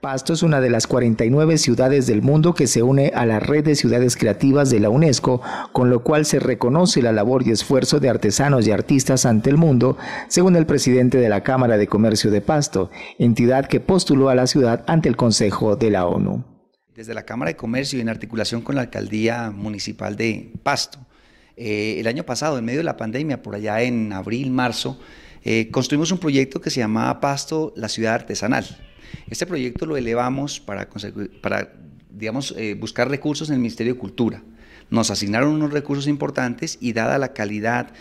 Pasto es una de las 49 ciudades del mundo que se une a la red de ciudades creativas de la UNESCO, con lo cual se reconoce la labor y esfuerzo de artesanos y artistas ante el mundo, según el presidente de la Cámara de Comercio de Pasto, entidad que postuló a la ciudad ante el Consejo de la ONU. Desde la Cámara de Comercio y en articulación con la Alcaldía Municipal de Pasto, eh, el año pasado, en medio de la pandemia, por allá en abril, marzo, eh, construimos un proyecto que se llamaba Pasto, la ciudad artesanal. Este proyecto lo elevamos para, para eh, buscar recursos en el Ministerio de Cultura. Nos asignaron unos recursos importantes y dada la calidad,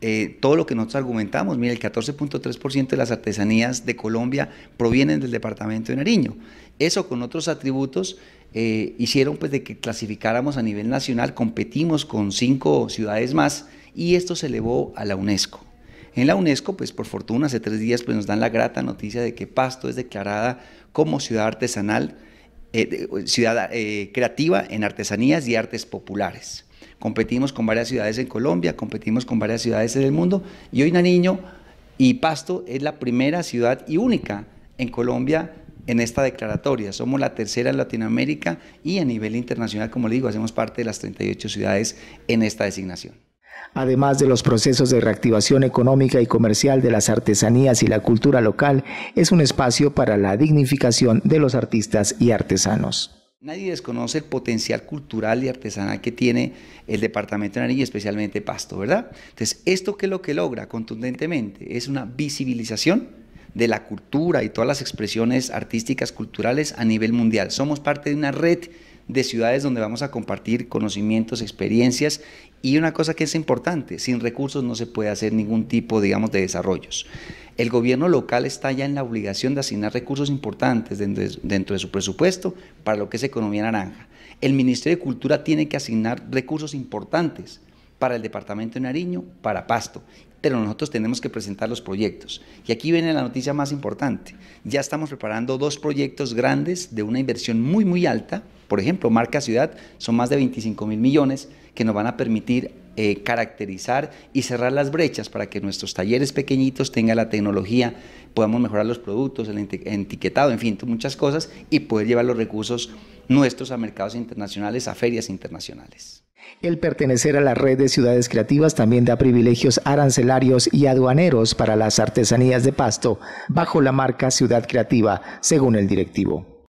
eh, todo lo que nosotros argumentamos, mira, el 14.3% de las artesanías de Colombia provienen del departamento de Nariño. Eso con otros atributos hicieron pues de que clasificáramos a nivel nacional, competimos con cinco ciudades más y esto se elevó a la UNESCO. En la UNESCO, pues por fortuna, hace tres días pues, nos dan la grata noticia de que Pasto es declarada como ciudad artesanal, eh, eh, ciudad eh, creativa en artesanías y artes populares. Competimos con varias ciudades en Colombia, competimos con varias ciudades del mundo y hoy Nariño y Pasto es la primera ciudad y única en Colombia en esta declaratoria. Somos la tercera en Latinoamérica y a nivel internacional, como le digo, hacemos parte de las 38 ciudades en esta designación. Además de los procesos de reactivación económica y comercial de las artesanías y la cultura local, es un espacio para la dignificación de los artistas y artesanos. Nadie desconoce el potencial cultural y artesanal que tiene el departamento de Nariño especialmente Pasto, ¿verdad? Entonces, ¿esto qué es lo que logra contundentemente? Es una visibilización de la cultura y todas las expresiones artísticas culturales a nivel mundial. Somos parte de una red de ciudades donde vamos a compartir conocimientos, experiencias y una cosa que es importante, sin recursos no se puede hacer ningún tipo, digamos, de desarrollos. El gobierno local está ya en la obligación de asignar recursos importantes dentro de, su presupuesto para lo que es economía naranja. El Ministerio de Cultura tiene que asignar recursos importantes para el departamento de Nariño, para Pasto. Pero nosotros tenemos que presentar los proyectos. Y aquí viene la noticia más importante. Ya estamos preparando dos proyectos grandes de una inversión muy, muy alta. Por ejemplo, Marca Ciudad son más de 25 mil millones que nos van a permitir eh, caracterizar y cerrar las brechas para que nuestros talleres pequeñitos tengan la tecnología, podamos mejorar los productos, el etiquetado, en fin, muchas cosas y poder llevar los recursos nuestros a mercados internacionales, a ferias internacionales. El pertenecer a la red de ciudades creativas también da privilegios arancelarios y aduaneros para las artesanías de Pasto bajo la marca Ciudad Creativa, según el directivo.